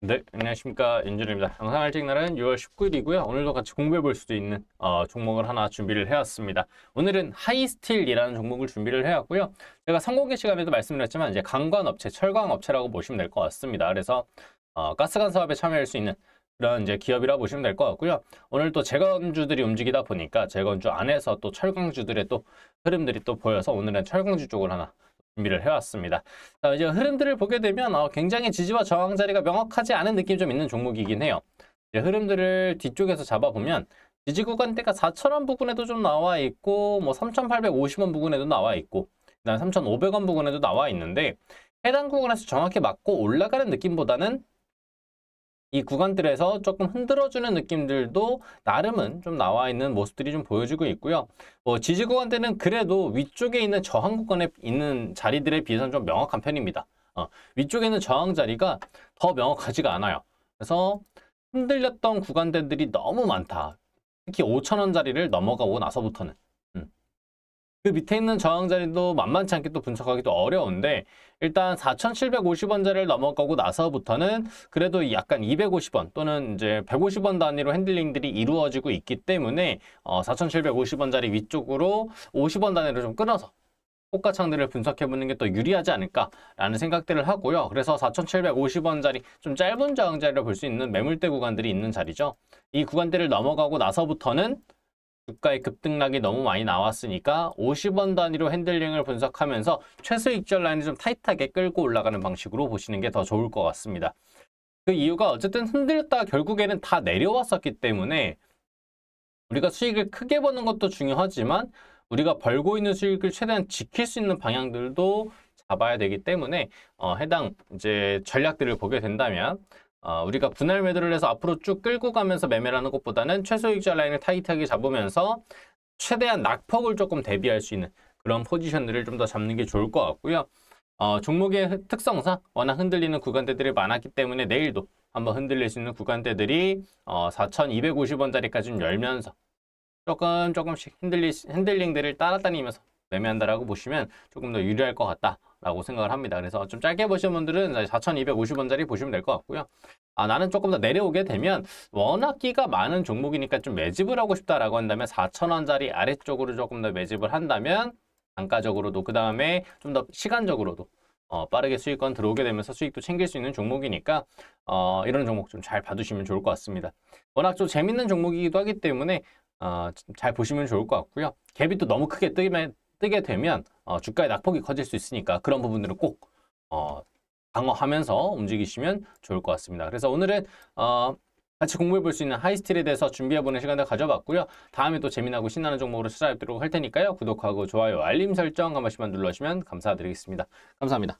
네, 안녕하십니까. 윤준입니다. 영상을 찍는 날은 6월 19일이고요. 오늘도 같이 공부해 볼 수도 있는 어, 종목을 하나 준비를 해왔습니다. 오늘은 하이스틸이라는 종목을 준비를 해왔고요. 제가 성공개 시간에도 말씀드렸지만 이제 강관업체, 철강업체라고 보시면 될 것 같습니다. 그래서 어, 가스관 사업에 참여할 수 있는 그런 이제 기업이라 보시면 될 것 같고요. 오늘 또 재건주들이 움직이다 보니까 재건주 안에서 또 철강주들의 또 흐름들이 또 보여서 오늘은 철강주 쪽을 하나 준비를 해왔습니다. 자, 이제 흐름들을 보게 되면 어, 굉장히 지지와 저항 자리가 명확하지 않은 느낌이 좀 있는 종목이긴 해요. 흐름들을 뒤쪽에서 잡아보면 지지 구간대가 4,000원 부근에도 좀 나와 있고 뭐 3,850원 부근에도 나와 있고 그다음 3,500원 부근에도 나와 있는데 해당 구간에서 정확히 맞고 올라가는 느낌보다는 이 구간들에서 조금 흔들어주는 느낌들도 나름은 좀 나와 있는 모습들이 좀 보여지고 있고요. 뭐 지지 구간대는 그래도 위쪽에 있는 저항 구간에 있는 자리들에 비해서는 좀 명확한 편입니다. 어, 위쪽에 있는 저항 자리가 더 명확하지가 않아요. 그래서 흔들렸던 구간대들이 너무 많다. 특히 5천원 자리를 넘어가고 나서부터는 그 밑에 있는 저항 자리도 만만치 않게 또 분석하기도 어려운데 일단 4,750원자를 넘어가고 나서부터는 그래도 약간 250원 또는 이제 150원 단위로 핸들링들이 이루어지고 있기 때문에 어, 4 7 5 0원자리 위쪽으로 50원 단위로 좀 끊어서 호가창들을 분석해보는 게 더 유리하지 않을까라는 생각들을 하고요. 그래서 4,750원짜리 좀 짧은 저항자리로 볼 수 있는 매물대 구간들이 있는 자리죠. 이 구간대를 넘어가고 나서부터는 주가의 급등락이 너무 많이 나왔으니까 50원 단위로 핸들링을 분석하면서 최소 익절 라인을 좀 타이트하게 끌고 올라가는 방식으로 보시는 게 더 좋을 것 같습니다. 그 이유가 어쨌든 흔들렸다 결국에는 다 내려왔었기 때문에 우리가 수익을 크게 버는 것도 중요하지만 우리가 벌고 있는 수익을 최대한 지킬 수 있는 방향들도 잡아야 되기 때문에 어, 해당 이제 전략들을 보게 된다면 어, 우리가 분할 매도를 해서 앞으로 쭉 끌고 가면서 매매를 하는 것보다는 최소익자 라인을 타이트하게 잡으면서 최대한 낙폭을 조금 대비할 수 있는 그런 포지션들을 좀 더 잡는 게 좋을 것 같고요. 어, 종목의 특성상 워낙 흔들리는 구간대들이 많았기 때문에 내일도 한번 흔들릴 수 있는 구간대들이 어, 4,250원짜리까지 열면서 조금 조금씩 흔들리, 흔들링들을 따라다니면서 매매한다라고 보시면 조금 더 유리할 것 같다라고 생각을 합니다. 그래서 좀 짧게 보시는 분들은 4,250원짜리 보시면 될 것 같고요. 아, 나는 조금 더 내려오게 되면 워낙 끼가 많은 종목이니까 좀 매집을 하고 싶다라고 한다면 4,000원짜리 아래쪽으로 조금 더 매집을 한다면 단가적으로도 그 다음에 좀 더 시간적으로도 어, 빠르게 수익권 들어오게 되면서 수익도 챙길 수 있는 종목이니까 어, 이런 종목 좀 잘 봐두시면 좋을 것 같습니다. 워낙 좀 재밌는 종목이기도 하기 때문에 어, 잘 보시면 좋을 것 같고요. 갭이 또 너무 크게 뜨면 뜨게 되면 어, 주가의 낙폭이 커질 수 있으니까 그런 부분들은 꼭 어, 방어하면서 움직이시면 좋을 것 같습니다. 그래서 오늘은 어, 같이 공부해 볼 수 있는 하이스틸에 대해서 준비해 보는 시간을 가져봤고요. 다음에 또 재미나고 신나는 종목으로 찾아뵙도록 할 테니까요. 구독하고 좋아요, 알림 설정 한 번씩만 눌러주시면 감사드리겠습니다. 감사합니다.